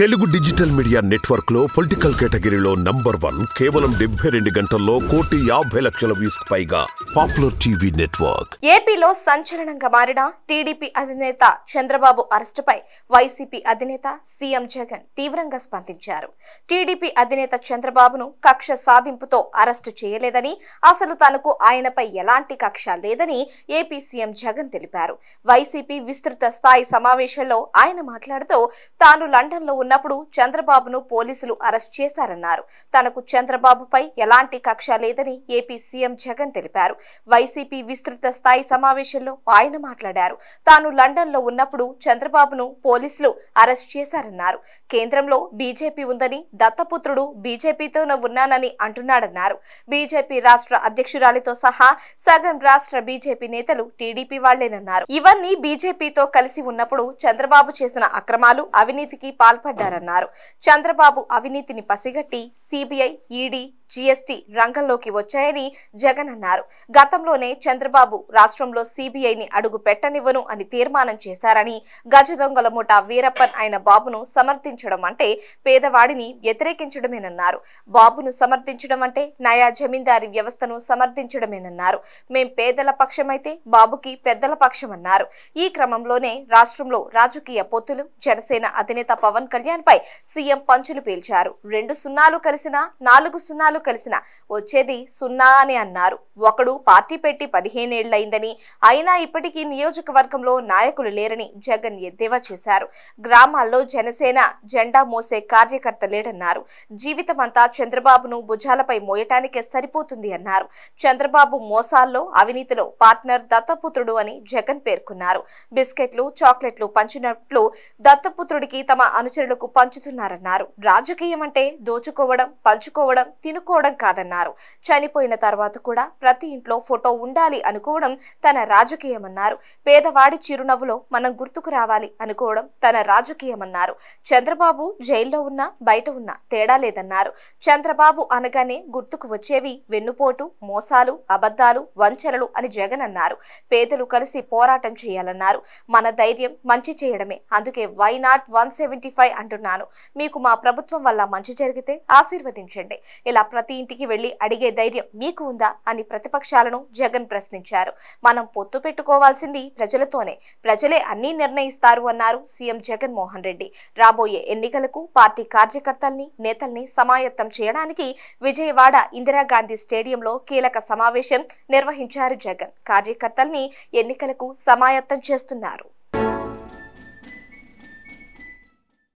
Telugu digital media network లో political కేటగిరీలో number one కేవలం డెబ్బై రెండు గంటల్లో కోటి యాభై లక్షల వ్యూస్ పైగా పాపులర్ టీవీ నెట్వర్క్ ఏపీలో సంచలనంగా మారిన టీడీపీ అధినేత చంద్రబాబు అరెస్టుపై వైసీపీ అధినేత సీఎం జగన్ తీవ్రంగా స్పందించారు టీడీపీ అధినేత చంద్రబాబును కక్ష సాధింపుతో అరెస్టు చేయలేదని అసలు తనకు ఆయనపై ఎలాంటి కక్ష లేదని ఏపీ సీఎం జగన్ తెలిపారు వైసీపీ విస్తృత స్థాయి సమావేశంలో ఆయన మాట్లాడుతూ తాను లండన్లో ఉన్న ఉన్నప్పుడు చంద్రబాబును పోలీసులు అరెస్ట్ చేశారన్నారు తనకు చంద్రబాబుపై ఎలాంటి కక్ష లేదని ఏపీ సీఎం జగన్ తెలిపారు వైసీపీ విస్తృత స్థాయి సమావేశంలో ఆయన మాట్లాడారు తాను లండన్ లో ఉన్నప్పుడు చంద్రబాబును పోలీసులు అరెస్ట్ చేశారన్నారు కేంద్రంలో బీజేపీ ఉందని దత్తపుత్రుడు బీజేపీతోనే ఉన్నానని అంటున్నాడన్నారు బీజేపీ రాష్ట్ర అధ్యక్షురాలితో సహా సగం రాష్ట్ర బీజేపీ నేతలు టీడీపీ వాళ్లేనన్నారు ఇవన్నీ బీజేపీతో కలిసి ఉన్నప్పుడు చంద్రబాబు చేసిన అక్రమాలు అవినీతికి పాల్పడ్డారు పడ్డారన్నారు చంద్రబాబు అవినీతిని పసిగట్టి సిబిఐ ఈడీ జీఎస్టీ రంగంలోకి వచ్చాయని జగన్ అన్నారు గతంలోనే చంద్రబాబు రాష్ట్రంలో సిబిఐని అడుగు పెట్టనివ్వను అని తీర్మానం చేశారని గజ దొంగల ముఠా వీరప్పన్ అయిన బాబును సమర్థించడం అంటే పేదవాడిని వ్యతిరేకించడమేనన్నారు బాబును సమర్థించడం అంటే నయా జమీందారీ వ్యవస్థను సమర్థించడమేనన్నారు మేం పేదల పక్షమైతే బాబుకి పెద్దల పక్షమన్నారు ఈ క్రమంలోనే రాష్ట్రంలో రాజకీయ పొత్తులు జనసేన అధినేత పవన్ కళ్యాణ్ కళ్యాణ్పై సీఎం పంచులు పీల్చారు రెండు సున్నాలు కలిసిన నాలుగు సున్నాలు కలిసిన వచ్చేది సున్నా అని అన్నారు ఒకడు పార్టీ పెట్టి పదిహేనేళ్లైందని అయినా ఇప్పటికీ నియోజకవర్గంలో నాయకులు లేరని జగన్ ఎద్దేవా చేశారు గ్రామాల్లో జనసేన జెండా మోసే కార్యకర్త లేడన్నారు జీవితమంతా చంద్రబాబును భుజాలపై మోయటానికే సరిపోతుంది అన్నారు చంద్రబాబు మోసాల్లో అవినీతిలో పార్ట్నర్ దత్తపుత్రుడు అని జగన్ పేర్కొన్నారు బిస్కెట్లు చాక్లెట్లు పంచినట్లు దత్తపుత్రుడికి తమ అనుచరులు ఇతరులకు పంచుతున్నారన్నారు రాజకీయం అంటే దోచుకోవడం పంచుకోవడం తినుకోవడం కాదన్నారు చనిపోయిన తర్వాత కూడా ప్రతి ఇంట్లో ఫోటో ఉండాలి అనుకోవడం తన రాజకీయమన్నారు పేదవాడి చిరునవ్వులో మనం గుర్తుకు రావాలి అనుకోవడం తన రాజకీయమన్నారు చంద్రబాబు జైల్లో ఉన్నా బయట ఉన్నా తేడా లేదన్నారు చంద్రబాబు అనగానే గుర్తుకు వచ్చేవి వెన్నుపోటు మోసాలు అబద్ధాలు వంచనలు అని జగన్ అన్నారు పేదలు కలిసి పోరాటం చేయాలన్నారు మన ధైర్యం మంచి చేయడమే అందుకే why not one seventy five అంటున్నాను మీకు మా ప్రభుత్వం వల్ల మంచి జరిగితే ఆశీర్వదించండి ఇలా ప్రతి ఇంటికి వెళ్లి అడిగే ధైర్యం మీకు ఉందా అని ప్రతిపక్షాలను జగన్ ప్రశ్నించారు మనం పొత్తు పెట్టుకోవాల్సింది ప్రజలతోనే ప్రజలే అన్ని నిర్ణయిస్తారు అన్నారు సీఎం జగన్మోహన్ రెడ్డి రాబోయే ఎన్నికలకు పార్టీ కార్యకర్తల్ని నేతల్ని సమాయత్తం చేయడానికి విజయవాడ ఇందిరాగాంధీ స్టేడియంలో కీలక సమావేశం నిర్వహించారు జగన్ కార్యకర్తల్ని ఎన్నికలకు సమాయత్తం చేస్తున్నారు